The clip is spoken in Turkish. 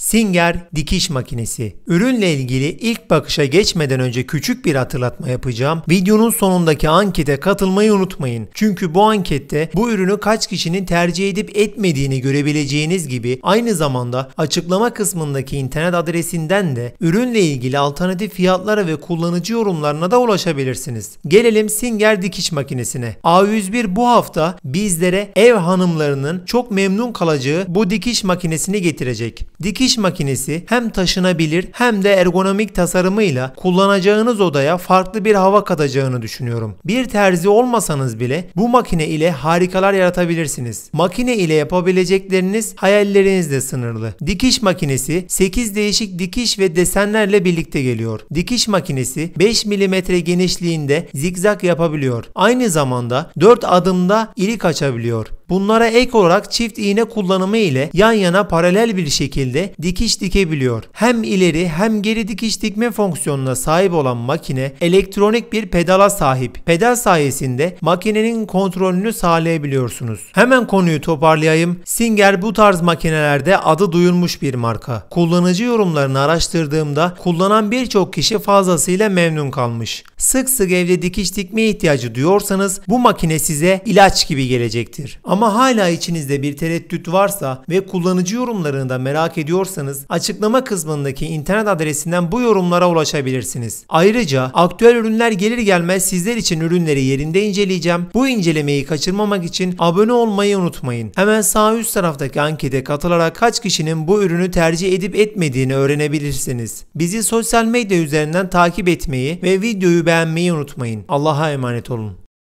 Singer dikiş makinesi. Ürünle ilgili ilk bakışa geçmeden önce küçük bir hatırlatma yapacağım. Videonun sonundaki ankete katılmayı unutmayın. Çünkü bu ankette bu ürünü kaç kişinin tercih edip etmediğini görebileceğiniz gibi aynı zamanda açıklama kısmındaki internet adresinden de ürünle ilgili alternatif fiyatlara ve kullanıcı yorumlarına da ulaşabilirsiniz. Gelelim Singer dikiş makinesine. A101 bu hafta bizlere ev hanımlarının çok memnun kalacağı bu dikiş makinesini getirecek. Dikiş dikiş makinesi hem taşınabilir hem de ergonomik tasarımıyla kullanacağınız odaya farklı bir hava katacağını düşünüyorum. Bir terzi olmasanız bile bu makine ile harikalar yaratabilirsiniz. Makine ile yapabilecekleriniz hayallerinizle sınırlı. Dikiş makinesi 8 değişik dikiş ve desenlerle birlikte geliyor. Dikiş makinesi 5 mm genişliğinde zigzag yapabiliyor. Aynı zamanda 4 adımda ilik açabiliyor. Bunlara ek olarak çift iğne kullanımı ile yan yana paralel bir şekilde dikiş dikebiliyor. Hem ileri hem geri dikiş dikme fonksiyonuna sahip olan makine elektronik bir pedala sahip. Pedal sayesinde makinenin kontrolünü sağlayabiliyorsunuz. Hemen konuyu toparlayayım. Singer bu tarz makinelerde adı duyulmuş bir marka. Kullanıcı yorumlarını araştırdığımda kullanan birçok kişi fazlasıyla memnun kalmış sık sık evde dikiş dikmeye ihtiyacı duyuyorsanız bu makine size ilaç gibi gelecektir. Ama hala içinizde bir tereddüt varsa ve kullanıcı yorumlarını da merak ediyorsanız açıklama kısmındaki internet adresinden bu yorumlara ulaşabilirsiniz. Ayrıca aktüel ürünler gelir gelmez sizler için ürünleri yerinde inceleyeceğim. Bu incelemeyi kaçırmamak için abone olmayı unutmayın. Hemen sağ üst taraftaki ankete katılarak kaç kişinin bu ürünü tercih edip etmediğini öğrenebilirsiniz. Bizi sosyal medya üzerinden takip etmeyi ve videoyu beğenmeyi unutmayın. Allah'a emanet olun.